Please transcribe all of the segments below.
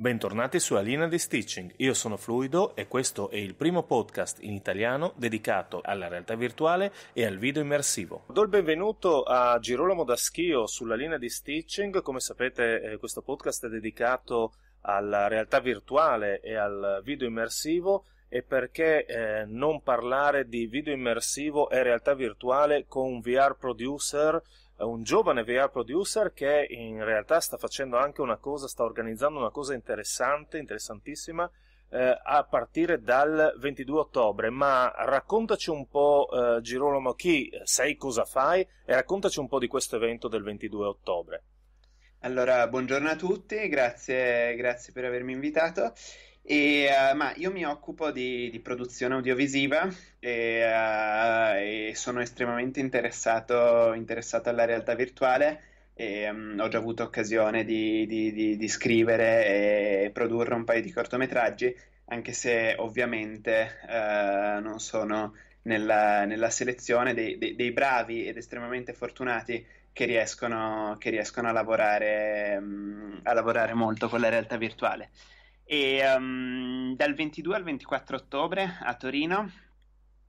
Bentornati sulla linea di Stitching, io sono Fluido e questo è il primo podcast in italiano dedicato alla realtà virtuale e al video immersivo. Do il benvenuto a Girolamo Daschio sulla linea di Stitching, come sapete eh, questo podcast è dedicato alla realtà virtuale e al video immersivo e perché eh, non parlare di video immersivo e realtà virtuale con un VR producer eh, un giovane VR producer che in realtà sta facendo anche una cosa, sta organizzando una cosa interessante, interessantissima, eh, a partire dal 22 ottobre. Ma raccontaci un po', eh, Girolamo, chi sei, cosa fai e raccontaci un po' di questo evento del 22 ottobre. Allora, buongiorno a tutti, grazie, grazie per avermi invitato. E, uh, ma io mi occupo di, di produzione audiovisiva e, uh, e sono estremamente interessato, interessato, alla realtà virtuale. E, um, ho già avuto occasione di, di, di, scrivere e produrre un paio di cortometraggi, anche se ovviamente uh, non sono nella, nella selezione dei, dei, dei, bravi ed estremamente fortunati che riescono, che riescono a, lavorare, um, a lavorare molto con la realtà virtuale. E um, dal 22 al 24 ottobre a Torino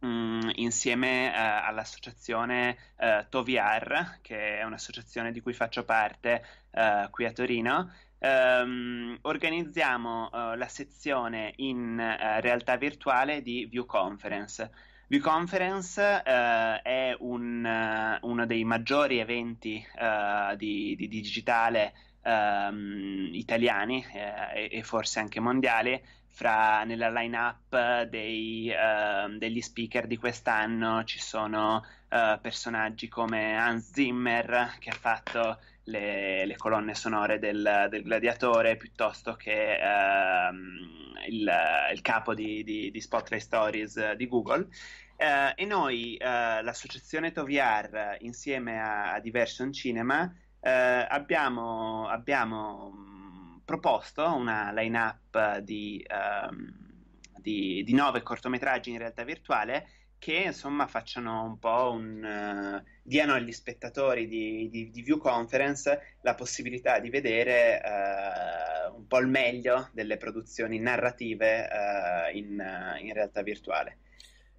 mm, insieme uh, all'associazione uh, eh, Toviar, che è un'associazione di cui faccio parte uh, qui a Torino. Um, organizziamo la sezione in realtà virtuale di View Conference. View Conference è un, uno dei maggiori eventi di, di, digitale ehm, italiani eh, e, forse anche mondiali fra, nella lineup dei, eh, degli speaker di quest'anno ci sono eh, personaggi come Hans Zimmer che ha fatto le, le colonne sonore del, del, Gladiatore piuttosto che ehm, il, il, capo di, di, di Spotlight Stories eh, di Google. Uh, e noi, uh, l'associazione Toviar, insieme a, a Diversion Cinema, eh, abbiamo, abbiamo, mm, proposto una line-up di, um, di, di, nove cortometraggi in realtà virtuale che insomma facciano un po' un... Uh, diano agli spettatori di, di, di, View Conference la possibilità di vedere uh, un po' il meglio delle produzioni narrative uh, in, in realtà virtuale.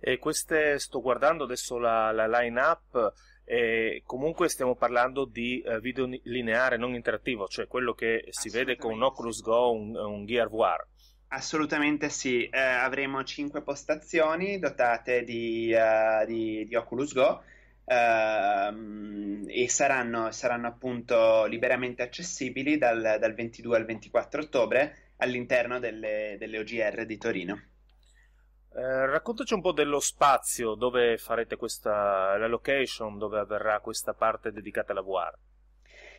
E queste sto guardando adesso la, la line up eh, comunque stiamo parlando di eh, video lineare non interattivo, cioè quello che si vede con un Oculus Go, un, un Gear VR. Assolutamente sì, eh, avremo 5 postazioni dotate di, uh, di, di Oculus Go uh, e saranno, saranno, appunto liberamente accessibili dal, dal, 22 al 24 ottobre all'interno delle, delle OGR di Torino. Eh, raccontaci un po' dello spazio dove farete questa, la location, dove avverrà questa parte dedicata alla VR.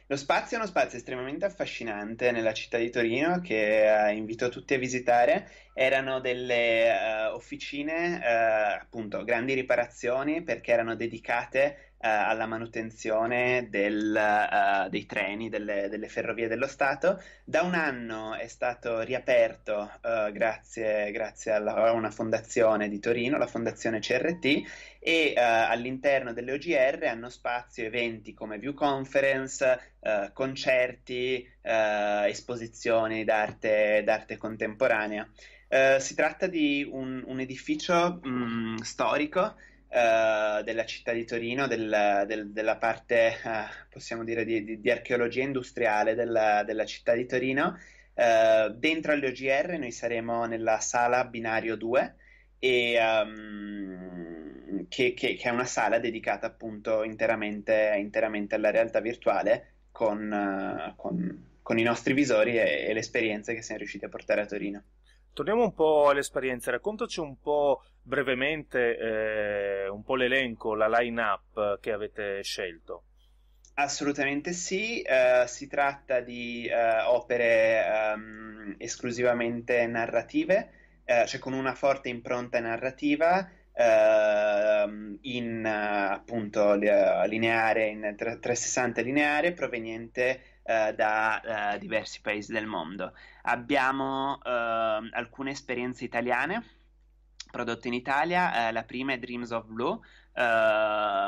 Lo spazio è uno spazio estremamente affascinante nella città di Torino che eh, invito tutti a visitare. Erano delle eh, officine, eh, appunto, grandi riparazioni perché erano dedicate eh, alla manutenzione del, eh, dei treni, delle, delle, ferrovie dello Stato. Da un anno è stato riaperto eh, grazie, grazie alla, a una fondazione di Torino, la fondazione CRT, e all'interno delle OGR hanno spazio eventi come View Conference, concerti, esposizioni d'arte, d'arte contemporanea. Uh, si tratta di un, un edificio mh, mm, storico eh, della città di Torino, del, del, della parte, uh, possiamo dire, di, di, di archeologia industriale della, della, città di Torino. Uh, dentro all'OGR noi saremo nella sala binario 2, e, um, che, che, che, è una sala dedicata appunto interamente, interamente alla realtà virtuale con, con con i nostri visori e, e, le esperienze che siamo riusciti a portare a Torino. Torniamo un po' all'esperienza, raccontaci un po' brevemente eh, un po' l'elenco, la line-up che avete scelto. Assolutamente sì, uh, si tratta di uh, opere um, esclusivamente narrative, uh, cioè con una forte impronta narrativa, ehm, in appunto lineare, in 360 lineare, proveniente da diversi paesi del mondo. Abbiamo ehm, alcune esperienze italiane prodotto in Italia, eh, la prima è Dreams of Blue, eh,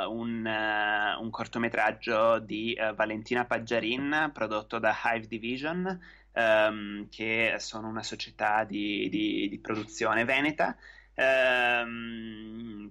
un, eh, un, cortometraggio di eh, Valentina Paggiarin prodotto da Hive Division, ehm, che sono una società di, di, di produzione veneta. Ehm,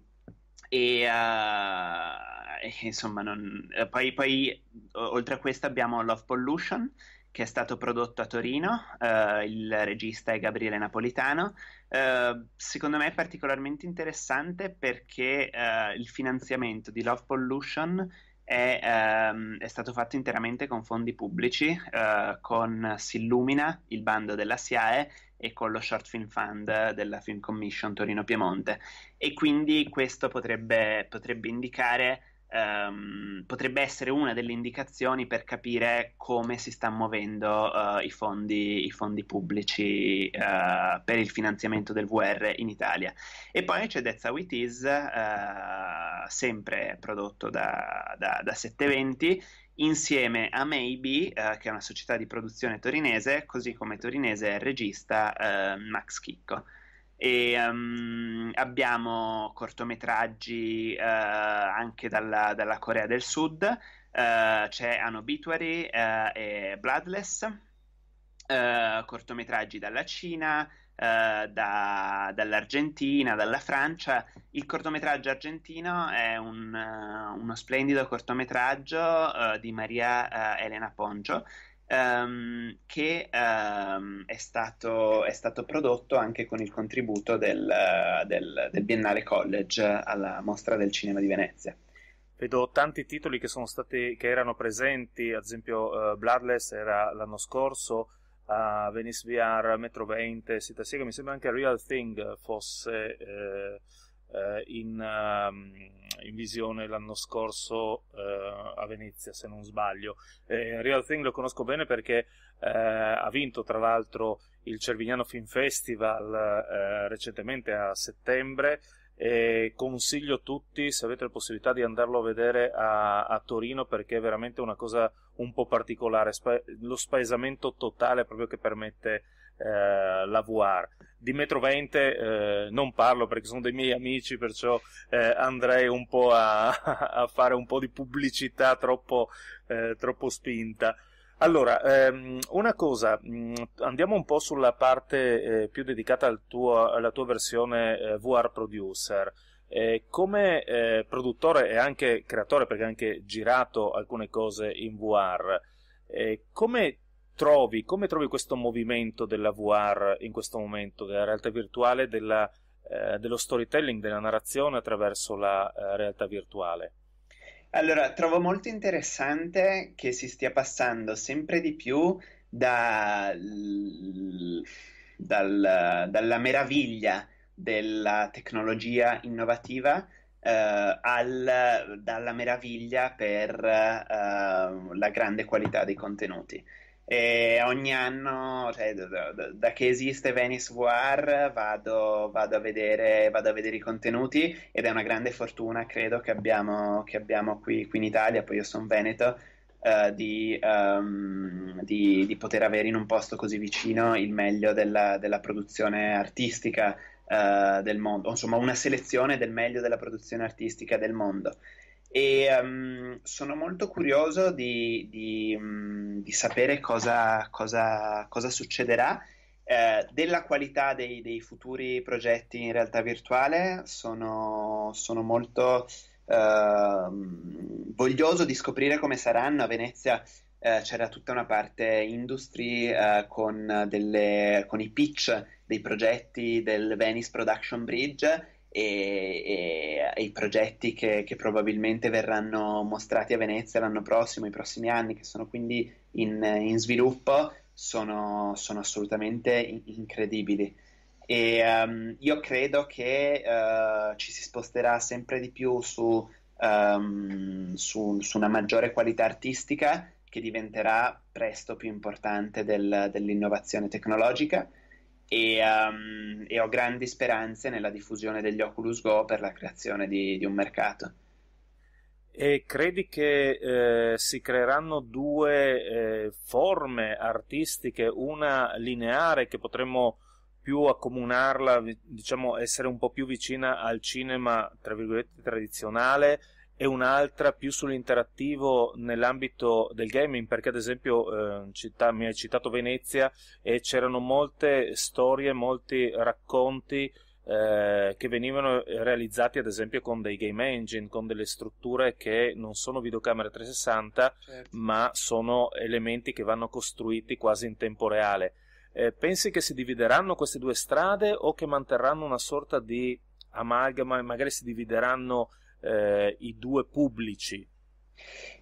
e, uh, insomma non, eh, poi, poi, oltre a questo abbiamo Love Pollution che è stato prodotto a Torino, eh, il regista è Gabriele Napolitano. Eh, secondo me è particolarmente interessante perché eh, il finanziamento di Love Pollution è, ehm, è, stato fatto interamente con fondi pubblici, eh, con S'Illumina, il bando della SIAE e con lo Short Film Fund della Film Commission Torino Piemonte. E quindi questo potrebbe, potrebbe indicare ehm, potrebbe essere una delle indicazioni per capire come si stanno muovendo eh, i, fondi, i, fondi, pubblici eh, per il finanziamento del VR in Italia. E poi c'è Dezza How It Is, eh, sempre prodotto da, da, da 720, insieme a Maybe, eh, che è una società di produzione torinese, così come torinese è il regista eh, Max Chicco e um, abbiamo cortometraggi uh, anche dalla, dalla, Corea del Sud, uh, c'è An Obituary uh, e Bloodless, cortometraggi dalla Cina, da, dall'Argentina, dalla Francia. Il cortometraggio argentino è un, uno splendido cortometraggio di Maria Elena Pongio um, che um, è, stato, è, stato, prodotto anche con il contributo del, del, del Biennale College alla Mostra del Cinema di Venezia vedo tanti titoli che, stati, che erano presenti, ad esempio uh, Bloodless era l'anno scorso, uh, Venice VR, Metro 20, Sita Sega, mi sembra anche Real Thing fosse eh, eh, in, ehm, in, visione l'anno scorso eh, a Venezia, se non sbaglio. Eh, Real Thing lo conosco bene perché ha vinto tra l'altro il Cervignano Film Festival recentemente a settembre. E consiglio a tutti, se avete la possibilità, di andarlo a vedere a, a Torino perché è veramente una cosa un po' particolare, spa- lo spaesamento totale proprio che permette eh, la VR. Di Metro 20 eh, non parlo perché sono dei miei amici, perciò eh, andrei un po' a, a, fare un po' di pubblicità troppo, eh, troppo spinta. Allora, ehm, una cosa, mm, andiamo un po' sulla parte eh, più dedicata al tuo, alla tua versione eh, VR producer. Eh, come eh, produttore e anche creatore, perché hai anche girato alcune cose in VR, come trovi, come trovi questo movimento della VR in questo momento, della realtà virtuale, della, eh, dello storytelling, della narrazione attraverso la eh, realtà virtuale? Allora, trovo molto interessante che si stia passando sempre di più da, dal, dalla meraviglia della tecnologia innovativa Uh, al, dalla meraviglia per uh, la grande qualità dei contenuti. E ogni anno, cioè, da, da, da, che esiste Venice War, vado, vado, a vedere, vado, a vedere, i contenuti ed è una grande fortuna, credo, che abbiamo, che abbiamo qui, qui, in Italia, poi io sono veneto, uh, di, um, di, di, poter avere in un posto così vicino il meglio della, della produzione artistica uh, del mondo, insomma una selezione del meglio della produzione artistica del mondo e um, sono molto curioso di, di, um, di sapere cosa, cosa, cosa succederà. Eh, della qualità dei, dei, futuri progetti in realtà virtuale sono, sono molto eh, voglioso di scoprire come saranno. A Venezia eh, c'era tutta una parte industry eh, con, delle, con i pitch dei progetti del Venice Production Bridge e, e, i progetti che, che, probabilmente verranno mostrati a Venezia l'anno prossimo, i prossimi anni, che sono quindi in, in sviluppo, sono, sono assolutamente in- incredibili. E, um, io credo che uh, ci si sposterà sempre di più su, um, su, su, una maggiore qualità artistica che diventerà presto più importante del, dell'innovazione tecnologica e, um, e, ho grandi speranze nella diffusione degli Oculus Go per la creazione di, di un mercato. E credi che eh, si creeranno due eh, forme artistiche, una lineare che potremmo più accomunarla, diciamo essere un po' più vicina al cinema, tra virgolette, tradizionale, e un'altra più sull'interattivo nell'ambito del gaming, perché ad esempio eh, città, mi hai citato Venezia e c'erano molte storie, molti racconti eh, che venivano realizzati ad esempio con dei game engine, con delle strutture che non sono videocamere 360, certo. ma sono elementi che vanno costruiti quasi in tempo reale. Eh, pensi che si divideranno queste due strade o che manterranno una sorta di amalgama e magari si divideranno eh, i due pubblici.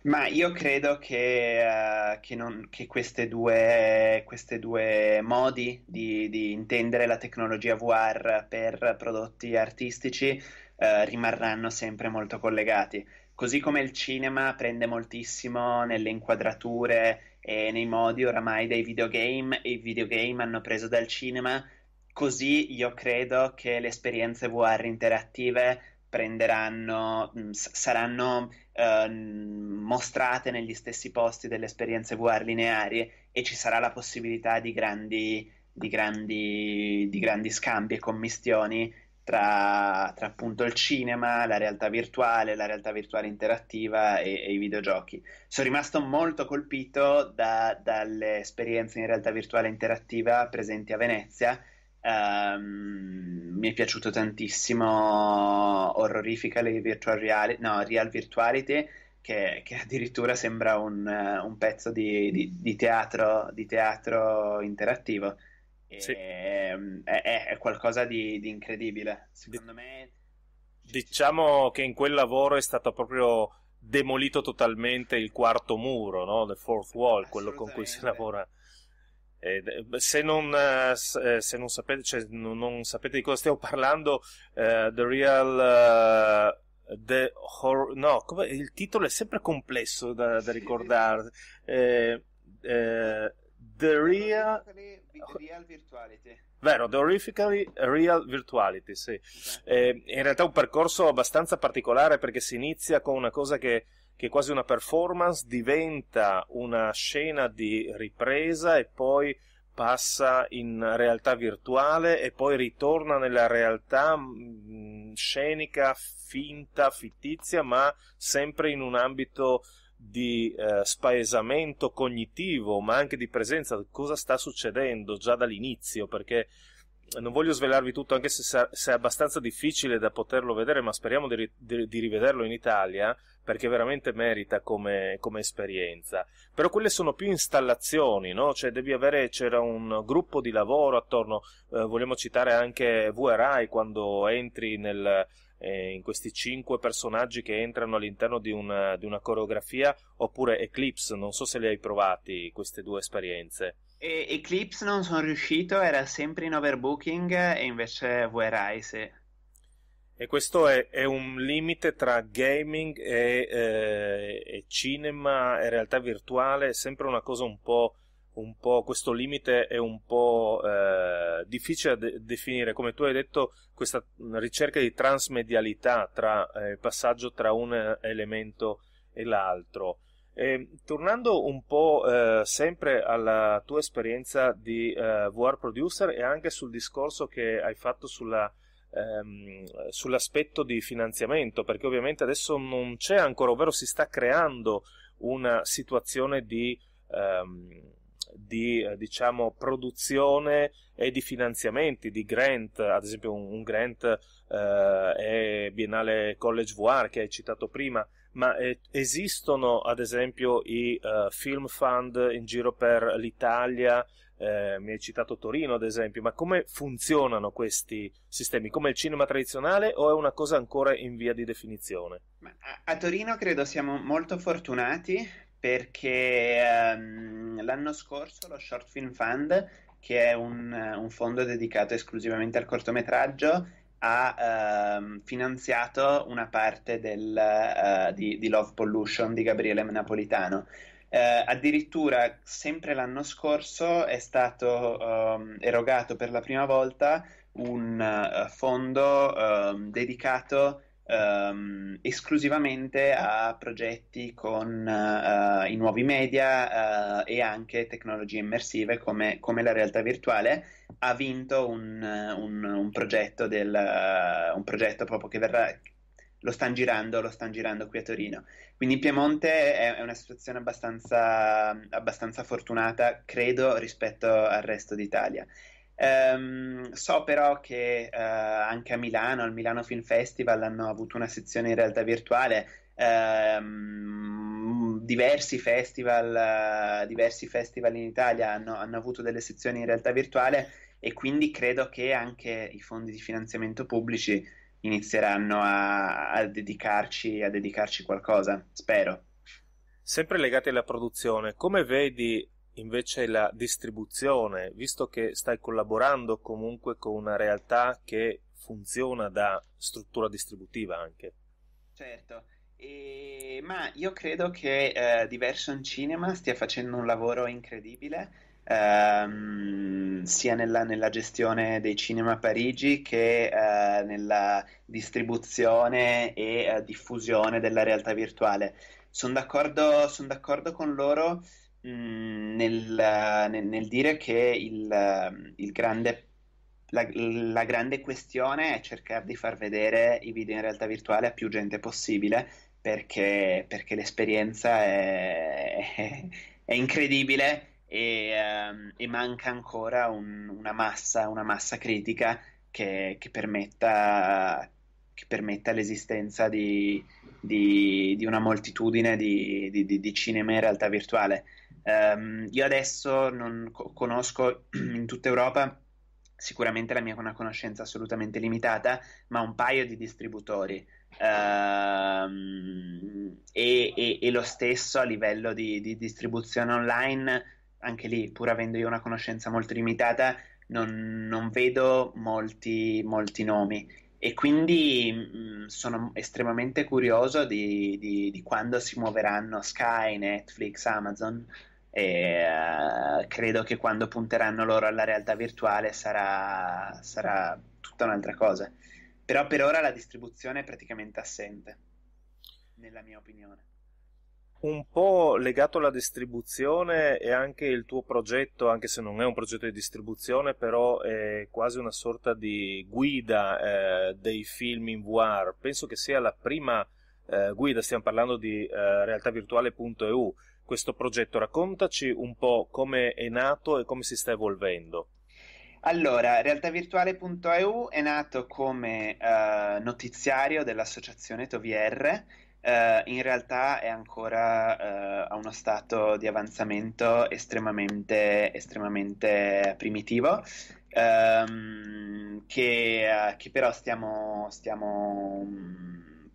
Ma io credo che, uh, che, non, che queste, due, queste, due, modi di, di, intendere la tecnologia VR per prodotti artistici uh, rimarranno sempre molto collegati. Così come il cinema prende moltissimo nelle inquadrature e nei modi oramai dei videogame, e i videogame hanno preso dal cinema, così io credo che le esperienze VR interattive prenderanno, mm, saranno eh, mostrate negli stessi posti delle esperienze VR lineari e ci sarà la possibilità di grandi, di grandi, di grandi scambi e commistioni tra, tra, appunto il cinema, la realtà virtuale, la realtà virtuale interattiva e, e i videogiochi. Sono rimasto molto colpito da, dalle esperienze in realtà virtuale interattiva presenti a Venezia Um, mi è piaciuto tantissimo Horrorifically Virtual Reality, no, Real Virtuality, che, che addirittura sembra un, uh, un pezzo di, di, di, teatro, di, teatro, interattivo. E, sì. um, è, è, qualcosa di, incredibile, secondo me. Diciamo che in quel lavoro è stato proprio demolito totalmente il quarto muro, no? The fourth wall, quello con cui si lavora eh, se, non, eh, eh, se non, sapete, cioè, non, non, sapete, di cosa stiamo parlando, eh, The Real... Uh, The Horror... No, come... il titolo è sempre complesso da, da ricordare. Eh, eh, the Real... Oh. Real Virtuality. Vero, The Horrifically Real Virtuality, sì. Eh, in realtà è un percorso abbastanza particolare perché si inizia con una cosa che che è quasi una performance, diventa una scena di ripresa e poi passa in realtà virtuale e poi ritorna nella realtà mh, mm, scenica, finta, fittizia, ma sempre in un ambito di eh, spaesamento cognitivo, ma anche di presenza, cosa sta succedendo già dall'inizio, perché non voglio svelarvi tutto, anche se, sa- se, è abbastanza difficile da poterlo vedere, ma speriamo di, ri- di rivederlo in Italia perché veramente merita come, come, esperienza. Però quelle sono più installazioni, no? Cioè devi avere, c'era un gruppo di lavoro attorno, eh, vogliamo citare anche VRI quando entri nel, eh, in questi cinque personaggi che entrano all'interno di una, di una, coreografia, oppure Eclipse, non so se li hai provati queste due esperienze. E- Eclipse non sono riuscito, era sempre in overbooking e invece VRICE. E questo è, è, un limite tra gaming e, eh, e cinema e realtà virtuale, è sempre una cosa un po' un po', questo limite è un po' eh, difficile da de- definire, come tu hai detto, questa ricerca di transmedialità tra eh, il passaggio tra un eh, elemento e l'altro. E, ehm, tornando un po' eh, sempre alla tua esperienza di eh, VR producer e anche sul discorso che hai fatto sulla, ehm, sull'aspetto di finanziamento, perché ovviamente adesso non c'è ancora, ovvero si sta creando una situazione di ehm, di eh, diciamo, produzione e di finanziamenti, di grant, ad esempio un, un grant eh, è Biennale College Voir che hai citato prima, ma eh, esistono ad esempio i eh, film fund in giro per l'Italia, eh, mi hai citato Torino ad esempio, ma come funzionano questi sistemi? Come il cinema tradizionale o è una cosa ancora in via di definizione? A, a Torino credo siamo molto fortunati perché um, l'anno scorso lo Short Film Fund, che è un, un fondo dedicato esclusivamente al cortometraggio, ha uh, finanziato una parte del, uh, di, di, Love Pollution di Gabriele Napolitano. Uh, addirittura, sempre l'anno scorso è stato um, erogato per la prima volta un eh, fondo um, dedicato ehm, esclusivamente a progetti con eh, i nuovi media eh, e anche tecnologie immersive come, come, la realtà virtuale, ha vinto un, un, un, progetto, del, uh, un progetto proprio che verrà, lo stanno girando, lo stanno girando qui a Torino. Quindi in Piemonte è, è una situazione abbastanza, abbastanza, fortunata, credo, rispetto al resto d'Italia. Um, so però che uh, anche a Milano, al Milano Film Festival, hanno avuto una sezione in realtà virtuale. Um, diversi, festival, uh, diversi festival in Italia hanno, hanno avuto delle sezioni in realtà virtuale e quindi credo che anche i fondi di finanziamento pubblici inizieranno a, a, dedicarci, a dedicarci qualcosa, spero. Sempre legati alla produzione, come vedi invece la distribuzione, visto che stai collaborando comunque con una realtà che funziona da struttura distributiva anche. Certo, e, ma io credo che eh, Diversion Cinema stia facendo un lavoro incredibile. Ehm, sia nella, nella, gestione dei cinema a Parigi che eh, nella distribuzione e eh, diffusione della realtà virtuale. Sono d'accordo, son d'accordo con loro nel, nel, nel, dire che il, il grande la, la, grande questione è cercare di far vedere i video in realtà virtuale a più gente possibile perché, perché l'esperienza è, è, è incredibile e, um, e, manca ancora un, una, massa, una, massa, critica che, che, permetta, che permetta, l'esistenza di, di, di una moltitudine di, di cinema in realtà virtuale. Um, io adesso non conosco in tutta Europa sicuramente la mia è una conoscenza assolutamente limitata, ma un paio di distributori. Uh, e, e, e, lo stesso a livello di, di, distribuzione online, anche lì, pur avendo io una conoscenza molto limitata, non, non vedo molti, molti, nomi. E quindi mh, mm, sono estremamente curioso di, di, di, quando si muoveranno Sky, Netflix, Amazon e uh, credo che quando punteranno loro alla realtà virtuale sarà, sarà tutta un'altra cosa. Però per ora la distribuzione è praticamente assente, nella mia opinione. Un po' legato alla distribuzione e anche il tuo progetto, anche se non è un progetto di distribuzione, però è quasi una sorta di guida eh, dei film in VR. Penso che sia la prima eh, guida, stiamo parlando di eh, realtàvirtuale.eu questo progetto. Raccontaci un po' come è nato e come si sta evolvendo. Allora, realtavirtuale.eu è nato come eh, notiziario dell'associazione Tovier. Eh, in realtà è ancora eh, a uno stato di avanzamento estremamente, estremamente primitivo, ehm, che, eh, che, però stiamo, stiamo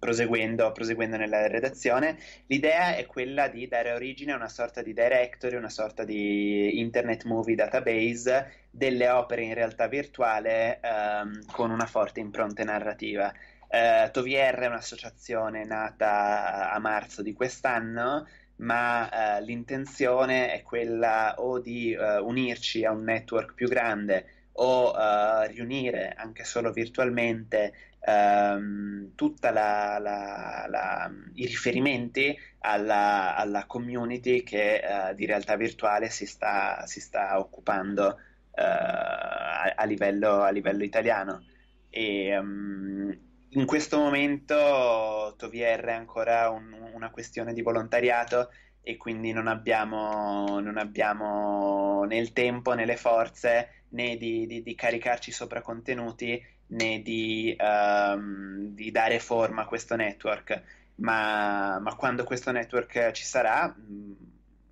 proseguendo, proseguendo, nella redazione, l'idea è quella di dare origine a una sorta di directory, una sorta di Internet Movie Database delle opere in realtà virtuale ehm, con una forte impronta narrativa. Eh, Tovier è un'associazione nata a marzo di quest'anno ma eh, l'intenzione è quella o di eh, unirci a un network più grande o eh, riunire anche solo virtualmente ehm, tutti i riferimenti alla, alla, community che eh, di realtà virtuale si sta, si sta occupando eh, a, a, livello, a, livello, italiano. E, ehm, in questo momento Tovier è ancora un, una questione di volontariato e quindi non abbiamo, non abbiamo né il tempo né le forze né di, di, di caricarci sopra contenuti né di, um, di dare forma a questo network, ma, ma, quando questo network ci sarà, mm,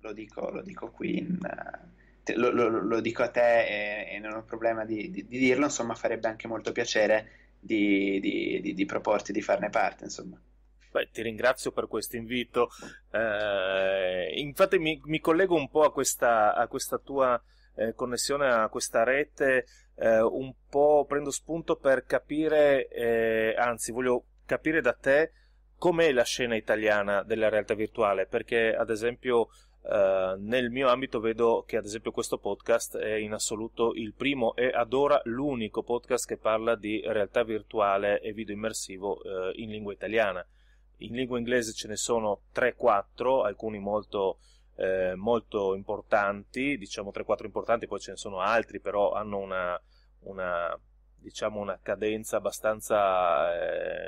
lo dico, lo dico qui, in, mm, te, lo, lo, lo, dico a te e, e non ho problema di, di, di, dirlo, insomma farebbe anche molto piacere di proporti di farne parte, insomma. Beh, ti ringrazio per questo invito. Eh, infatti mi, mi, collego un po' a questa, a questa tua eh, connessione a questa rete, eh, un po' prendo spunto per capire, eh, anzi voglio capire da te com'è la scena italiana della realtà virtuale, perché ad esempio Uh, nel mio ambito vedo che ad esempio questo podcast è in assoluto il primo e ad ora l'unico podcast che parla di realtà virtuale e video immersivo uh, in lingua italiana. In lingua inglese ce ne sono 3-4, alcuni molto eh, molto importanti, diciamo 3-4 importanti, poi ce ne sono altri, però hanno una, una diciamo una cadenza abbastanza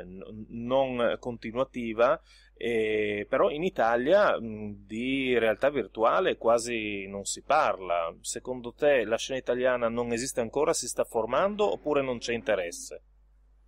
eh, non continuativa, eh, però in Italia mh, di realtà virtuale quasi non si parla. Secondo te la scena italiana non esiste ancora, si sta formando oppure non c'è interesse?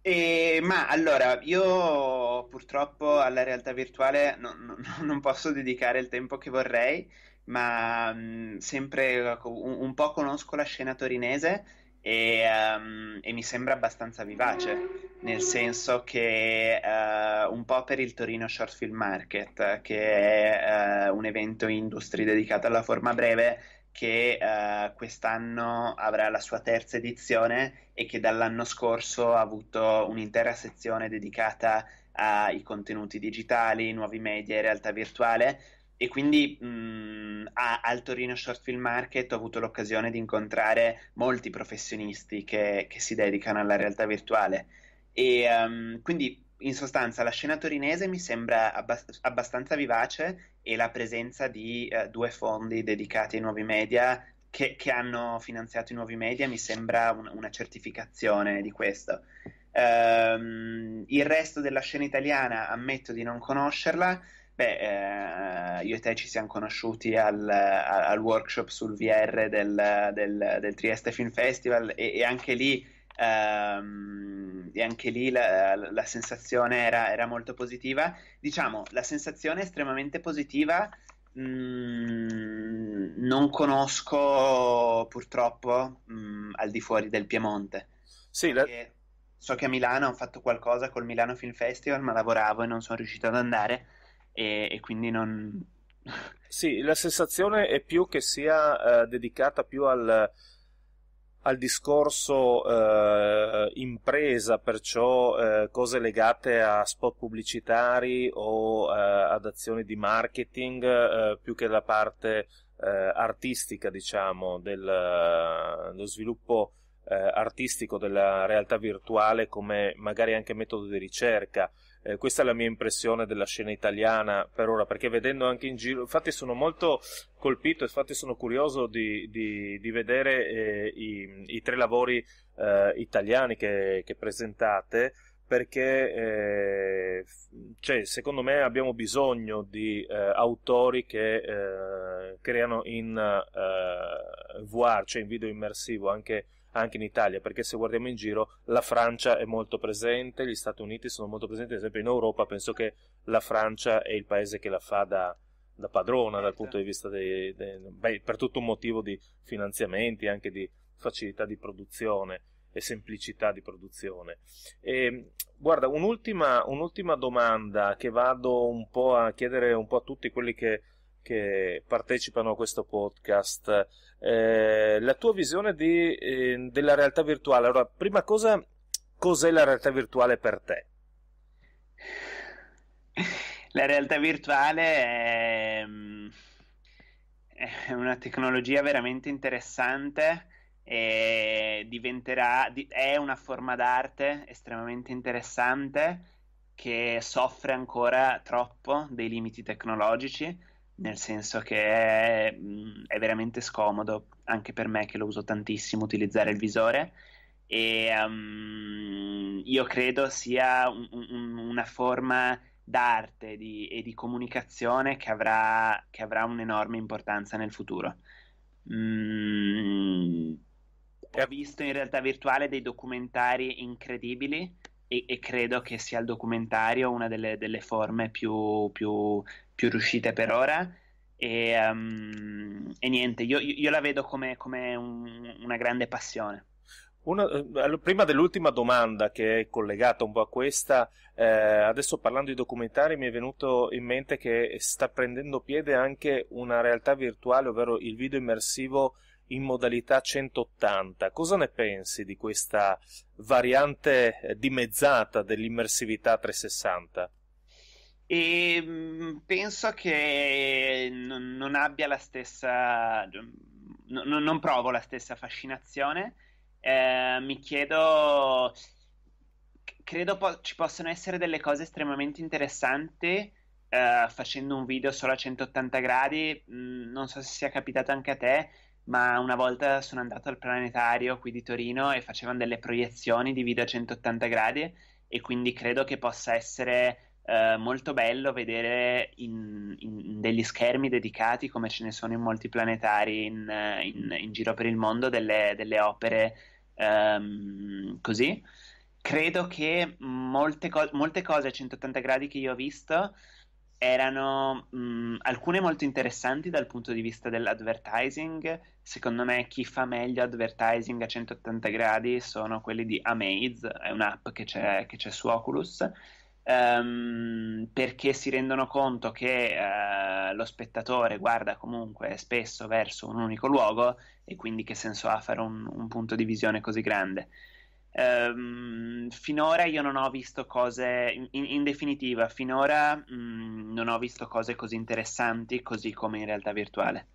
Eh, ma allora, io purtroppo alla realtà virtuale no, no, non posso dedicare il tempo che vorrei, ma mh, mm, sempre ecco, un, un, po' conosco la scena torinese e, um, e, mi sembra abbastanza vivace, nel senso che uh, un po' per il Torino Short Film Market, che è uh, un evento industry dedicato alla forma breve, che eh, quest'anno avrà la sua terza edizione e che dall'anno scorso ha avuto un'intera sezione dedicata ai contenuti digitali, nuovi media e realtà virtuale. E quindi mh, mm, a, al Torino Short Film Market ho avuto l'occasione di incontrare molti professionisti che, che si dedicano alla realtà virtuale. E um, quindi in sostanza la scena torinese mi sembra abbast- abbastanza vivace e la presenza di eh, due fondi dedicati ai nuovi media che, che, hanno finanziato i nuovi media mi sembra un- una certificazione di questo. Um, il resto della scena italiana ammetto di non conoscerla. Beh, eh, io e te ci siamo conosciuti al, al workshop sul VR del, del, del, Trieste Film Festival e, e anche lì. Um, e anche lì la, la sensazione era, era, molto positiva. Diciamo, la sensazione è estremamente positiva. Mm, non conosco purtroppo mh, mm, al di fuori del Piemonte. Sì, la... So che a Milano ho fatto qualcosa col Milano Film Festival, ma lavoravo e non sono riuscito ad andare e, e quindi non... Sì, la sensazione è più che sia eh, dedicata più al al discorso eh, impresa, perciò eh, cose legate a spot pubblicitari o eh, ad azioni di marketing, eh, più che la parte eh, artistica, diciamo, del, dello eh, sviluppo artistico della realtà virtuale come magari anche metodo di ricerca. Eh, questa è la mia impressione della scena italiana per ora, perché vedendo anche in giro, infatti sono molto colpito, infatti sono curioso di, di, di vedere eh, i, i, tre lavori eh, italiani che, che, presentate, perché eh, cioè, secondo me abbiamo bisogno di eh, autori che eh, creano in VR, cioè in video immersivo, anche anche in Italia, perché se guardiamo in giro la Francia è molto presente, gli Stati Uniti sono molto presenti, ad esempio in Europa penso che la Francia è il paese che la fa da, da padrona dal punto di certo. vista dei, dei, beh, per tutto un motivo di finanziamenti, anche di facilità di produzione e semplicità di produzione. E, ehm, guarda, un'ultima, un'ultima, domanda che vado un po' a chiedere un po' a tutti quelli che, che partecipano a questo podcast. Eh, la tua visione di, eh, della realtà virtuale. Allora, prima cosa, cos'è la realtà virtuale per te? La realtà virtuale è, mm, è una tecnologia veramente interessante e diventerà, è una forma d'arte estremamente interessante che soffre ancora troppo dei limiti tecnologici nel senso che è, mm, è, veramente scomodo anche per me che lo uso tantissimo utilizzare il visore e um, io credo sia un, un, una forma d'arte di, e di comunicazione che avrà, che avrà un'enorme importanza nel futuro. Mm, ho visto in realtà virtuale dei documentari incredibili e, e, credo che sia il documentario una delle, delle forme più, più, più, riuscite per ora. E, um, e niente, io, io, la vedo come, come un, una grande passione. Una, eh, prima dell'ultima domanda che è collegata un po' a questa, eh, adesso parlando di documentari mi è venuto in mente che sta prendendo piede anche una realtà virtuale, ovvero il video immersivo in modalità 180. Cosa ne pensi di questa variante eh, dimezzata dell'immersività 360? E ehm, penso che non abbia la stessa, non, provo la stessa fascinazione. Eh, mi chiedo, credo po- ci possano essere delle cose estremamente interessanti eh, facendo un video solo a 180 gradi. Mm, non so se sia capitato anche a te, ma una volta sono andato al planetario qui di Torino e facevano delle proiezioni di video a 180 gradi e quindi credo che possa essere eh, molto bello vedere in, in, degli schermi dedicati, come ce ne sono in molti planetari in, in giro per il mondo, delle, delle opere ehm, così. Credo che molte, co- molte cose a 180 gradi che io ho visto erano mh, mm, alcune molto interessanti dal punto di vista dell'advertising. Secondo me chi fa meglio advertising a 180 gradi sono quelli di Amaze, è un'app che c'è, che c'è su Oculus, um, perché si rendono conto che uh, lo spettatore guarda comunque spesso verso un unico luogo e quindi che senso ha fare un, un punto di visione così grande. Um, finora io non ho visto cose, in, in definitiva, finora mh, mm, non ho visto cose così interessanti così come in realtà virtuale.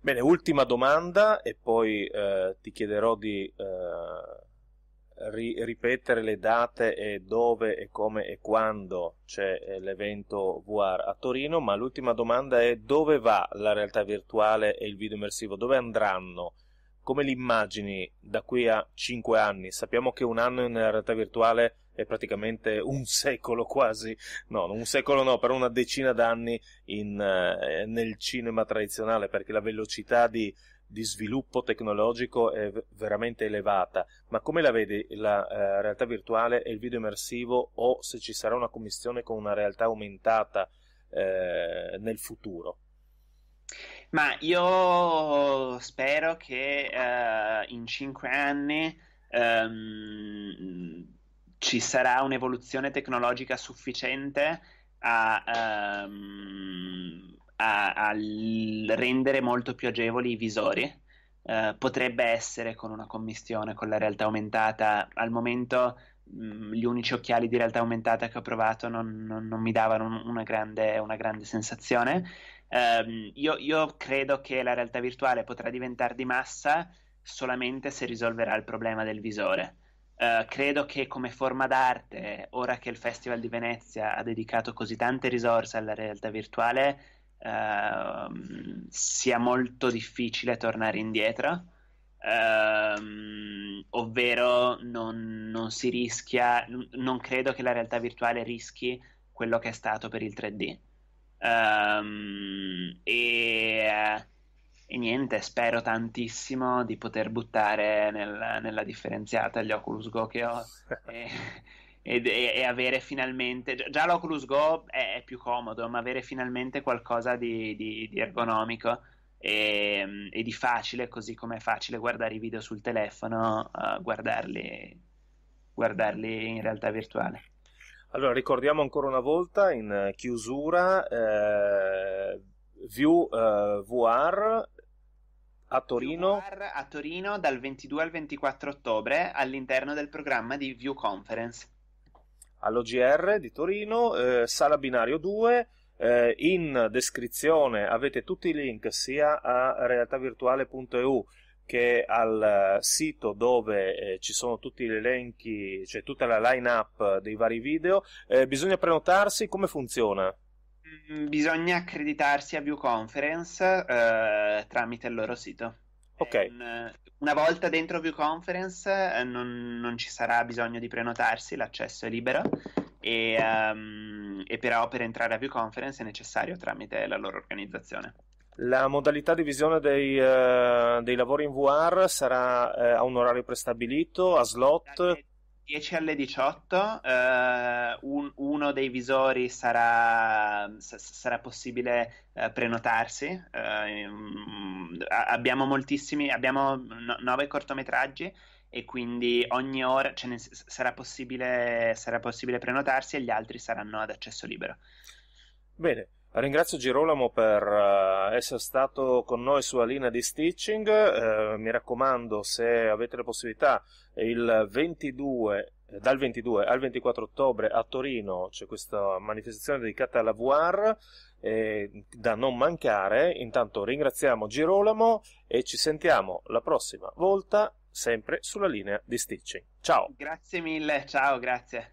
Bene, ultima domanda e poi eh, ti chiederò di eh, ri- ripetere le date e dove e come e quando c'è eh, l'evento VR a Torino, ma l'ultima domanda è dove va la realtà virtuale e il video immersivo? Dove andranno? come li immagini da qui a 5 anni? Sappiamo che un anno nella realtà virtuale è praticamente un secolo quasi, no, un secolo no, però una decina d'anni in, eh, nel cinema tradizionale, perché la velocità di, di, sviluppo tecnologico è veramente elevata. Ma come la vedi la eh, realtà virtuale e il video immersivo o se ci sarà una commissione con una realtà aumentata eh, nel futuro? Ma io spero che uh, in cinque anni um, ci sarà un'evoluzione tecnologica sufficiente a, um, a, a rendere molto più agevoli i visori. Uh, potrebbe essere con una commistione con la realtà aumentata. Al momento mh, mm, gli unici occhiali di realtà aumentata che ho provato non, non, non mi davano una, grande, una, grande, sensazione. Um, io, io credo che la realtà virtuale potrà diventare di massa solamente se risolverà il problema del visore. Uh, credo che come forma d'arte, ora che il Festival di Venezia ha dedicato così tante risorse alla realtà virtuale, uh, sia molto difficile tornare indietro, uh, ovvero non, non, si rischia, non credo che la realtà virtuale rischi quello che è stato per il 3D. Um, e, eh, e, niente, spero tantissimo di poter buttare nel, nella differenziata gli Oculus Go che ho e, e, e avere finalmente. Già l'Oculus Go è, è, più comodo, ma avere finalmente qualcosa di, di, di ergonomico. Ehm, e, di facile, così come è facile guardare i video sul telefono, uh, guardarli, guardarli in realtà virtuale. Allora, ricordiamo ancora una volta in eh, chiusura eh, View eh, VR a Torino. VR a Torino dal 22 al 24 ottobre all'interno del programma di View Conference. All'OGR di Torino, eh, sala binario 2. Eh, in descrizione avete tutti i link sia a realtavirtuale.eu che al eh, sito dove eh, ci sono tutti gli elenchi, cioè tutta la line-up dei vari video. Eh, bisogna prenotarsi, come funziona? Mm, bisogna accreditarsi a ViewConference eh, tramite il loro sito. Okay. Eh, una volta dentro ViewConference eh, non, non, ci sarà bisogno di prenotarsi, l'accesso è libero, e, um, e però per entrare a ViewConference è necessario tramite la loro organizzazione. La modalità di visione dei, eh, dei lavori in VR sarà eh, a un orario prestabilito, a slot. 10 alle 18 eh, un, uno dei visori sarà, sarà possibile eh, prenotarsi eh, abbiamo moltissimi abbiamo 9 cortometraggi e quindi ogni ora ne, sarà, possibile, sarà possibile prenotarsi e gli altri saranno ad accesso libero bene Ringrazio Girolamo per eh, essere stato con noi sulla linea di stitching. Eh, mi raccomando, se avete la possibilità, il 22 eh, dal 22 al 24 ottobre a Torino c'è questa manifestazione dedicata alla VR eh, da non mancare. Intanto ringraziamo Girolamo e ci sentiamo la prossima volta sempre sulla linea di Stitching. Ciao! Grazie mille, ciao, grazie.